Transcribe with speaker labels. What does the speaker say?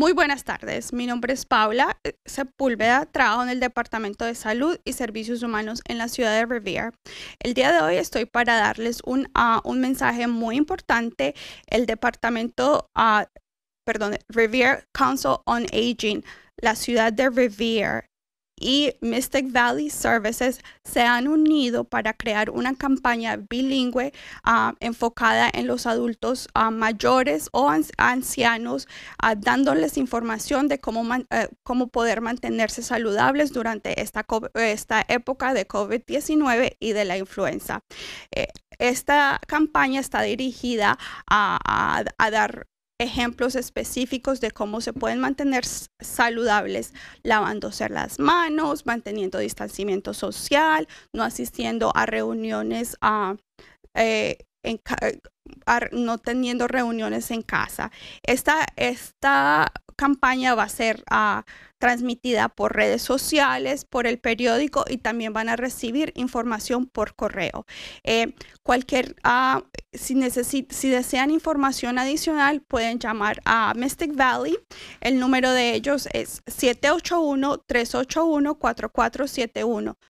Speaker 1: Muy buenas tardes, mi nombre es Paula eh, Sepúlveda, trabajo en el Departamento de Salud y Servicios Humanos en la ciudad de Revere. El día de hoy estoy para darles un, ah, mensaje muy importante. El Departamento, ah, perdón, Revere Council on Aging, la ciudad de Revere y Mystic Valley Services se han unido para crear una campaña bilingüe ah, enfocada en los adultos ah, mayores o ancianos, ah, dándoles información de eh, cómo, poder mantenerse saludables durante esta, época de COVID-19 y de la influenza. Eh, esta campaña está dirigida a, a dar ejemplos específicos de cómo se pueden mantener saludables, lavándose las manos, manteniendo distanciamiento social, no asistiendo a reuniones, ah, eh, eh, no teniendo reuniones en casa. Esta, esta campaña va a ser ah, transmitida por redes sociales, por el periódico y también van a recibir información por correo. Eh, cualquier, ah, si, si desean información adicional, pueden llamar a Mystic Valley. El número de ellos es 781-381-4471.